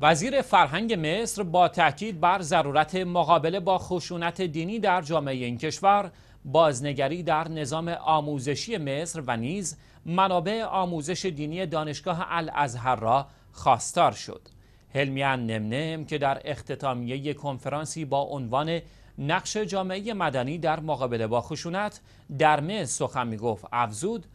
وزیر فرهنگ مصر با تاکید بر ضرورت مقابله با خشونت دینی در جامعه این کشور بازنگری در نظام آموزشی مصر و نیز منابع آموزش دینی دانشگاه الازهر را خواستار شد هلمیان نمنم که در اختتامیه کنفرانسی با عنوان نقش جامعه مدنی در مقابله با خشونت در مصر سخن گفت افزود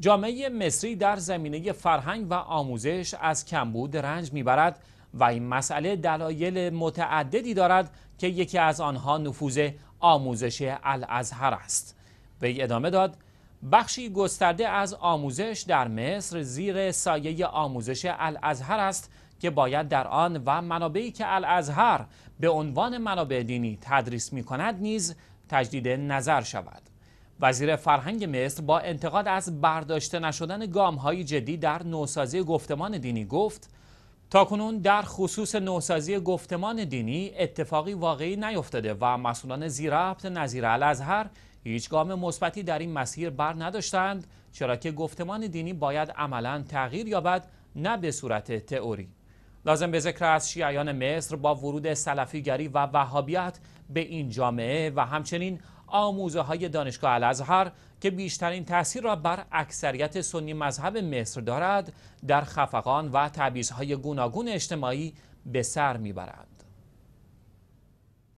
جامعه مصری در زمینه فرهنگ و آموزش از کمبود رنج میبرد و این مسئله دلایل متعددی دارد که یکی از آنها نفوذ آموزش الازهر است وی ادامه داد بخشی گسترده از آموزش در مصر زیر سایه آموزش الازهر است که باید در آن و منابعی که الازهر به عنوان منابع دینی تدریس می کند نیز تجدید نظر شود وزیر فرهنگ مصر با انتقاد از برداشته نشدن گام های جدی در نوسازی گفتمان دینی گفت تاکنون در خصوص نوسازی گفتمان دینی اتفاقی واقعی نیفتاده و مسئولان زیرابت نظیر الازهر هیچ گام مثبتی در این مسیر بر نداشتند چرا که گفتمان دینی باید عملا تغییر یابد نه به صورت تئوری لازم به ذکر است شیعیان مصر با ورود سلفیگری و وهابیت به این جامعه و همچنین آموزه های دانشگاه الازهر که بیشترین تاثیر را بر اکثریت سنی مذهب مصر دارد در خفقان و تبعیض گوناگون اجتماعی به سر میبرد.